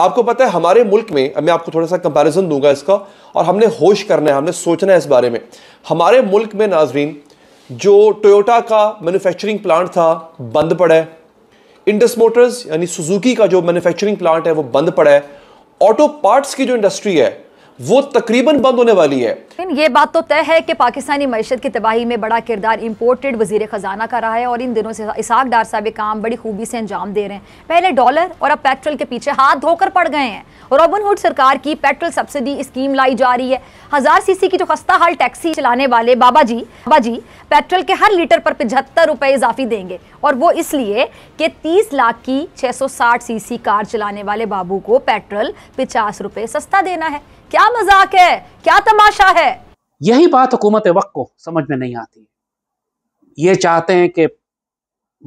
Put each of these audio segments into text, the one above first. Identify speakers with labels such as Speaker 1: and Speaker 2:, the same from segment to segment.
Speaker 1: आपको पता है हमारे मुल्क में मैं आपको थोड़ा सा कंपैरिजन दूंगा इसका और हमने होश करना है हमने सोचना है इस बारे में हमारे मुल्क में नाजरीन जो टोयोटा का मैन्युफैक्चरिंग प्लांट था बंद पड़ा है इंडस मोटर्स यानी सुजुकी का जो मैन्युफैक्चरिंग प्लांट है वो बंद पड़ा है ऑटो पार्ट्स की जो इंडस्ट्री है वो तकरीबन बंद होने वाली है लेकिन ये बात तो तय है कि पाकिस्तानी मैशत की तबाही में बड़ा किरदार इम्पोर्टेड वजीर खजाना का रहा है और इन दिनों से इसाक डार साहब काम बड़ी खूबी से अंजाम दे रहे हैं पहले डॉलर और अब पेट्रोल के पीछे हाथ धोकर पड़ गए हैं और रॉबिनहुड सरकार की पेट्रोल सब्सिडी स्कीम लाई जा रही है हजार सीसी की जो खस्ता हाल टैक्सी चलाने वाले बाबा जी बाबा जी पेट्रोल के हर लीटर पर पिछहत्तर रुपए इजाफी देंगे और वो इसलिए कि तीस लाख की छह सीसी कार चलाने वाले बाबू को पेट्रोल पचास रुपए सस्ता देना है क्या मजाक है क्या तमाशा है
Speaker 2: यही बात हुकूमत वक्त को समझ में नहीं आती ये चाहते हैं कि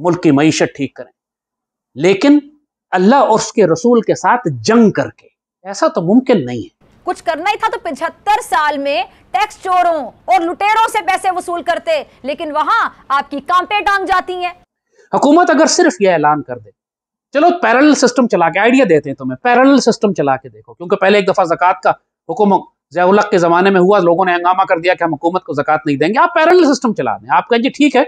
Speaker 2: मुल्क की मीशत ठीक करें लेकिन अल्लाह और उसके रसूल के साथ जंग करके ऐसा तो मुमकिन नहीं है
Speaker 1: कुछ करना ही था तो पिछहत्तर साल में टैक्स चोरों और लुटेरों से पैसे वसूल करते लेकिन वहां आपकी कांपे टांग जाती हैं
Speaker 2: हुकूमत अगर सिर्फ यह ऐलान कर दे चलो पैरल सिस्टम चला के आइडिया देते हैं तुम्हें पैरल सिस्टम चला के देखो क्योंकि पहले एक दफा जक़ात का हुकुम जयलक के ज़माने में हुआ लोगों ने हंगामा कर दिया कि हम हुकूमत को जक़ात नहीं देंगे आप पैरल सिस्टम चला दें आप कहें जी ठीक है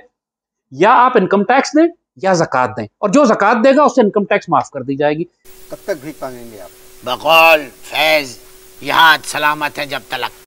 Speaker 2: या आप इनकम टैक्स दें या जक़ात दें और जो जक़ात देगा उससे इनकम टैक्स माफ़ कर दी जाएगी कब तक भी पाएंगे आप बकौल फैज़ यहाँ सलामत है जब तलक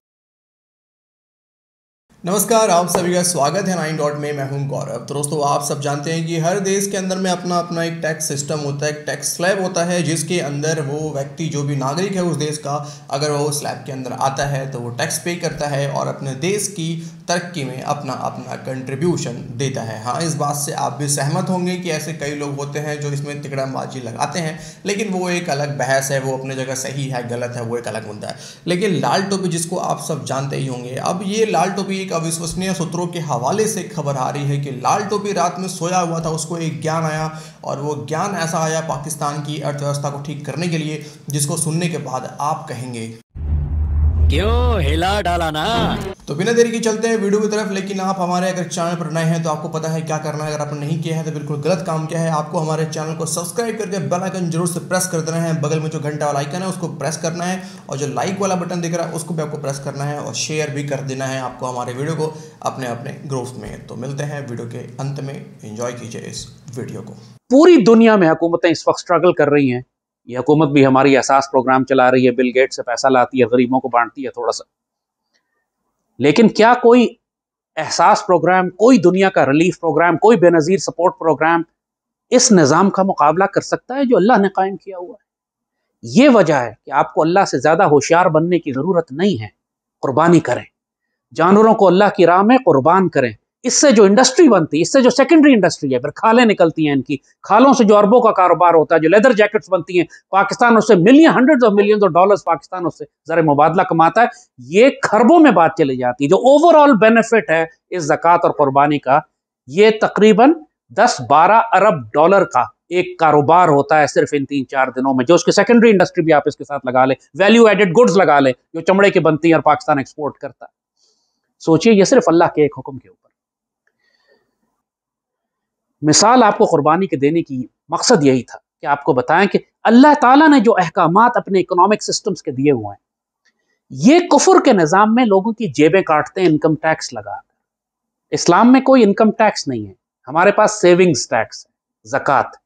Speaker 1: नमस्कार आप सभी का स्वागत है नाइन डॉट में मैं हूं गौरव तो दोस्तों आप सब जानते हैं कि हर देश के अंदर में अपना अपना एक टैक्स सिस्टम होता है एक टैक्स स्लैब होता है जिसके अंदर वो व्यक्ति जो भी नागरिक है उस देश का अगर वो स्लैब के अंदर आता है तो वो टैक्स पे करता है और अपने देश की तरक्की में अपना अपना कंट्रीब्यूशन देता है हाँ इस बात से आप भी सहमत होंगे कि ऐसे कई लोग होते हैं जो इसमें तिकड़मबाजी लगाते हैं लेकिन वो एक अलग बहस है वो अपने जगह सही है गलत है वो एक अलग मुद्दा है लेकिन लाल टोपी जिसको आप सब जानते ही होंगे अब ये लाल टोपी एक अविश्वसनीय सूत्रों के हवाले से खबर आ रही है कि लाल टोपी रात में सोया हुआ था उसको एक ज्ञान आया और वो ज्ञान ऐसा आया पाकिस्तान की अर्थव्यवस्था को ठीक करने के लिए जिसको सुनने के बाद आप कहेंगे
Speaker 2: क्यों हिला डाला ना
Speaker 1: तो बिना देरी के चलते हैं वीडियो की तरफ लेकिन आप हमारे अगर चैनल पर नए हैं तो आपको पता है क्या करना है अगर आपने नहीं किया है तो बिल्कुल गलत काम किया है आपको हमारे चैनल को सब्सक्राइब करके बेल आइकन जरूर से प्रेस कर देना है बगल में जो घंटा वाला आइकन है उसको प्रेस करना है और जो लाइक वाला बटन दिख रहा है उसको भी आपको प्रेस करना है और शेयर भी कर देना है आपको हमारे वीडियो को अपने अपने ग्रुप में तो मिलते हैं वीडियो के अंत में इंजॉय
Speaker 2: कीजिए इस वीडियो को पूरी दुनिया में हुकूमतें इस वक्त स्ट्रगल कर रही हैं ये हुकूमत भी हमारी एहसास प्रोग्राम चला रही है बिल गेट से पैसा लाती है गरीबों को बांटती है थोड़ा सा लेकिन क्या कोई एहसास प्रोग्राम कोई दुनिया का रिलीफ प्रोग्राम कोई बेनज़ीर सपोर्ट प्रोग्राम इस निज़ाम का मुकाबला कर सकता है जो अल्लाह ने कायम किया हुआ है ये वजह है कि आपको अल्लाह से ज़्यादा होशियार बनने की ज़रूरत नहीं है कुर्बानी करें जानवरों को अल्लाह की राह में कुर्बान करें इससे जो इंडस्ट्री बनती है इससे जो सेकेंडरी इंडस्ट्री है फिर खालें निकलती हैं इनकी खालों से जो अरबों का कारोबार होता है जो लेदर जैकेट्स बनती हैं पाकिस्तान उससे million hundred of million of dollars Pakistan उससे ज़र मुबादला कमाता है ये खरबों में बात चली जाती है जो ओवरऑल बेनिफिट है इस जक़ात और कुर्बानी का ये तकरीबन दस बारह अरब डॉलर का एक कारोबार होता है सिर्फ इन तीन चार दिनों में जो उसकी सेकेंडरी इंडस्ट्री भी आप इसके साथ लगा लें वैल्यू एडेड गुड्स लगा लें जो चमड़े की बनती है और पाकिस्तान एक्सपोर्ट करता है सोचिए ये सिर्फ अल्लाह के एक हुक्म के ऊपर मिसाल आपको क़ुरबानी के देने की मकसद यही था कि आपको बताएं कि अल्लाह ताला ने जो अहकाम अपने इकोनॉमिक सिस्टम्स के दिए हुए हैं ये कुफर के निज़ाम में लोगों की जेबें काटते हैं इनकम टैक्स लगा इस्लाम में कोई इनकम टैक्स नहीं है हमारे पास सेविंग्स टैक्स है जक़ात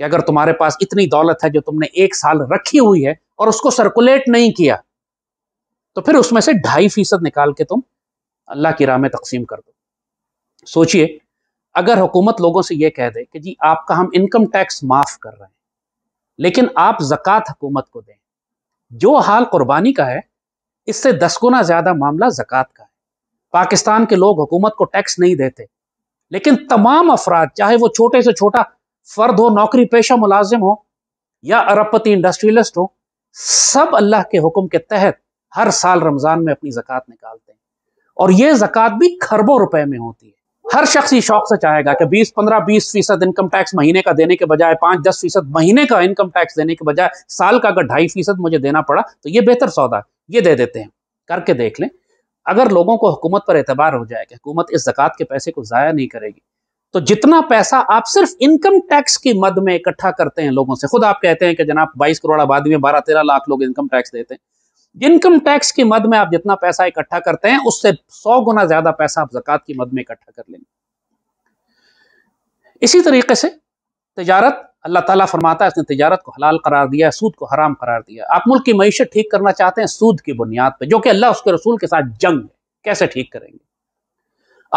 Speaker 2: कि अगर तुम्हारे पास इतनी दौलत है जो तुमने एक साल रखी हुई है और उसको सर्कुलेट नहीं किया तो फिर उसमें से ढाई फीसद निकाल के तुम अल्लाह की राह में तकसीम कर दो सोचिए अगर हुकूमत लोगों से ये कह दे कि जी आपका हम इनकम टैक्स माफ़ कर रहे हैं लेकिन आप ज़क़़त हुकूमत को दें जो हाल कुर्बानी का है इससे दस गुना ज़्यादा मामला ज़क़़त का है पाकिस्तान के लोग हुकूमत को टैक्स नहीं देते लेकिन तमाम अफराद चाहे वो छोटे से छोटा फ़र्द हो नौकरी पेशा मुलाजिम हो या अरबपति इंडस्ट्रियलिस्ट हो सब अल्लाह के हुक्म के तहत हर साल रमज़ान में अपनी ज़क़़त निकालते हैं और ये ज़क़़त भी खरबों रुपए में होती है हर शख्स ये शौक से चाहेगा कि 20 15 20 फीसद इनकम टैक्स महीने का देने के बजाय 5 10 फीसद महीने का इनकम टैक्स देने के बजाय साल का अगर ढाई फीसद मुझे देना पड़ा तो ये बेहतर सौदा ये दे देते हैं करके देख लें अगर लोगों को हुकूमत पर एतबार हो जाएगा हुकूमत इस जक़ात के पैसे को ज़ाया नहीं करेगी तो जितना पैसा आप सिर्फ इनकम टैक्स की मद में इकट्ठा करते हैं लोगों से खुद आप कहते हैं कि जनाब बाईस करोड़ आबादी में बारह तेरह लाख लोग इनकम टैक्स देते हैं इनकम टैक्स की मद में आप जितना पैसा इकट्ठा करते हैं उससे सौ गुना ज्यादा पैसा आप जक़ात की मद में इकट्ठा कर लेंगे इसी तरीके से तजारत अल्लाह ताला फरमाता है उसने तजारत को हलाल करार दिया है सूद को हराम करार दिया आप मुल्क की मीशत ठीक करना चाहते हैं सूद की बुनियाद पर जो कि अल्लाह उसके रसूल के साथ जंग है कैसे ठीक करेंगे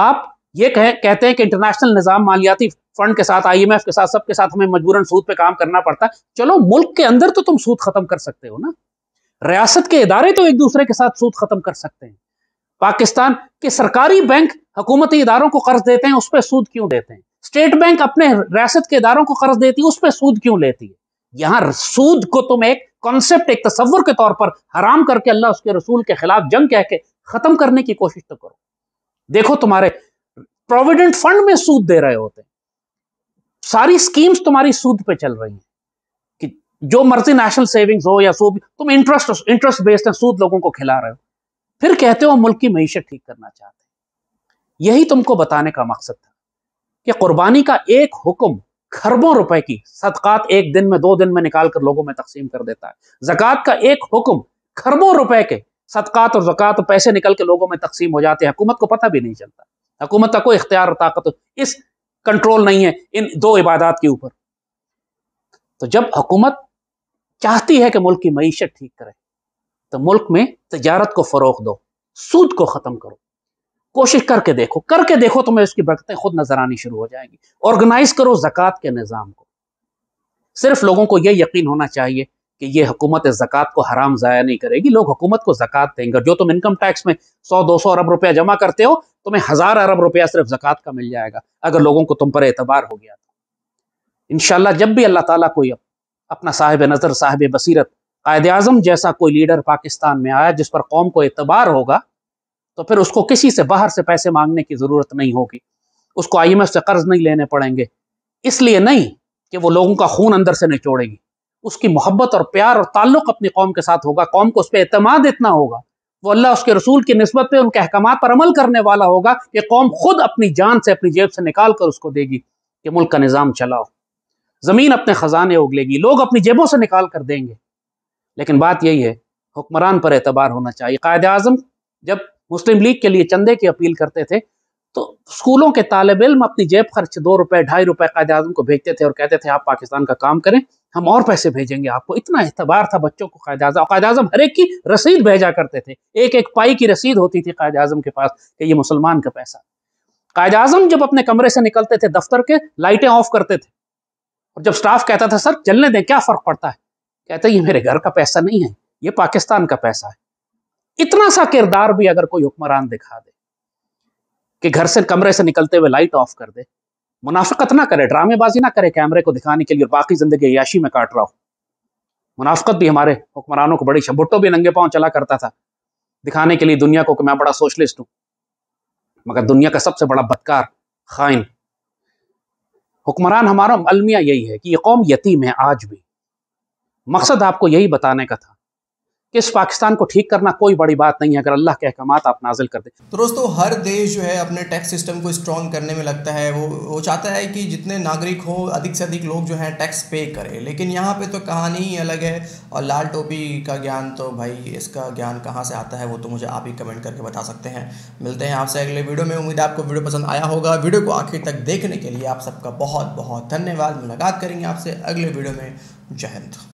Speaker 2: आप ये कह, कहते हैं कि इंटरनेशनल निज़ाम मालियाती फंड के साथ आईएमएफ के साथ सबके साथ हमें मजबूरन सूद पे काम करना पड़ता है चलो मुल्क के अंदर तो तुम सूद खत्म कर सकते हो ना रियासत के इदारे तो एक दूसरे के साथ सूद खत्म कर सकते हैं पाकिस्तान के सरकारी बैंक हुकूमती इदारों को कर्ज देते हैं उस पर सूद क्यों देते हैं स्टेट बैंक अपने रियासत के इदारों को कर्ज देती है उस पर सूद क्यों लेती है यहां सूद को तुम एक कॉन्सेप्ट एक तस्वुर के तौर पर हराम करके अल्लाह उसके रसूल के खिलाफ जंग कह के खत्म करने की कोशिश तो करो देखो तुम्हारे प्रोविडेंट फंड में सूद दे रहे होते हैं सारी स्कीम्स तुम्हारी सूद पे चल रही हैं जो मर्जी नेशनल सेविंग्स हो या सूद तुम इंटरेस्ट इंटरेस्ट बेस्ड सूद लोगों को खिला रहे हो फिर कहते हो मुल्क की मीशत ठीक करना चाहते हैं यही तुमको बताने का मकसद था कि कुर्बानी का एक हुक्म खरबों रुपए की सदकात एक दिन में दो दिन में निकाल कर लोगों में तकसीम कर देता है जक़ात का एक हुक्म खरबों रुपए के सदकात और जक़ात पैसे निकल के लोगों में तकसीम हो जाते हैं हुकूमत को पता भी नहीं चलता हुकूमत का कोई इख्तियार ताकत इस कंट्रोल नहीं है इन दो इबादत के ऊपर तो जब हुकूमत चाहती है कि मुल्क की मीशत ठीक करे तो मुल्क में तजारत को फ़रोग दो सूद को ख़त्म करो कोशिश करके देखो करके देखो तुम्हें तो उसकी बरकतें खुद नजर आनी शुरू हो जाएंगी ऑर्गेनाइज करो जकत के निज़ाम को सिर्फ लोगों को यह यकीन होना चाहिए कि ये हुकूमत ज़क़़त को हराम ज़ाया नहीं करेगी लोग हुकूमत को ज़क़़त देंगे जो तुम इनकम टैक्स में सौ दो सौ अरब रुपया जमा करते हो तुम्हें हज़ार अरब रुपया सिर्फ ज़क़़त का मिल जाएगा अगर लोगों को तुम पर एतबार हो गया तो इन जब भी अल्लाह ताला कोई अपना साहिब नज़र साहिब बसीरत कायद अजम जैसा कोई लीडर पाकिस्तान में आया जिस पर कौम को एतबार होगा तो फिर उसको किसी से बाहर से पैसे मांगने की ज़रूरत नहीं होगी उसको आई एम एफ से कर्ज नहीं लेने पड़ेंगे इसलिए नहीं कि वो लोगों का खून अंदर से निचोड़ेगी उसकी मोहब्बत और प्यार और ताल्लुक अपनी कौम के साथ होगा कौम को उस पर अतमाद इतना होगा वो अल्लाह उसके रसूल की नस्बत पे उनके अहकाम पर अमल करने वाला होगा कि कौम खुद अपनी जान से अपनी जेब से निकाल कर उसको देगी कि मुल्क का निज़ाम चलाओ ज़मीन अपने ख़जाने उगलेगी लोग अपनी जेबों से निकाल कर देंगे लेकिन बात यही है हुक्मरान पर एतबार होना चाहिए कायद अजम जब मुस्लिम लीग के लिए चंदे की अपील करते थे तो स्कूलों के तालब इम अपनी जेब खर्च दो रुपए ढाई रुपए कायद अजम को भेजते थे और कहते थे आप पाकिस्तान का काम करें हम और पैसे भेजेंगे आपको इतना एतबार था बच्चों को कायद अजम कायद अजम हर एक की रसीद भेजा करते थे एक एक पाई की रसीद होती थी कायद अजम के पास कि ये मुसलमान का पैसा कायद अजम जब अपने कमरे से निकलते थे दफ्तर के लाइटें ऑफ करते थे और जब स्टाफ कहता था सर चलने दें क्या फ़र्क पड़ता है कहता ये मेरे घर का पैसा नहीं है ये पाकिस्तान का पैसा है इतना सा किरदार भी अगर कोई हुक्मरान दिखा दे कि घर से कमरे से निकलते हुए लाइट ऑफ कर दे मुनाफत ना करे ड्रामेबाजी ना करे कैमरे को दिखाने के लिए और बाकी जिंदगी याशी में काट रहा हो मुनाफकत भी हमारे हुक्मरानों को बड़ी छबुट्टो भी नंगे पाँव चला करता था दिखाने के लिए दुनिया को कि मैं बड़ा सोशलिस्ट हूं मगर दुनिया का सबसे बड़ा बदकार खाइन हुक्मरान हमारा अलमिया यही है कि ये कौम यतीम है आज भी मकसद आपको यही बताने का था कि इस पाकिस्तान को ठीक करना कोई बड़ी बात नहीं है अगर अल्लाह के अहकाम आप नाजिल कर दें
Speaker 1: तो दोस्तों हर देश जो है अपने टैक्स सिस्टम को स्ट्रॉन्ग करने में लगता है वो वो चाहता है कि जितने नागरिक हो अधिक से अधिक लोग जो है टैक्स पे करें लेकिन यहाँ पे तो कहानी ही अलग है और लाल टोपी का ज्ञान तो भाई इसका ज्ञान कहाँ से आता है वो तो मुझे आप ही कमेंट करके बता सकते हैं मिलते हैं आपसे अगले वीडियो में उम्मीद आपको वीडियो पसंद आया होगा वीडियो को आखिर तक देखने के लिए आप सबका बहुत बहुत धन्यवाद मुलाकात करेंगे आपसे अगले वीडियो में जय हिंद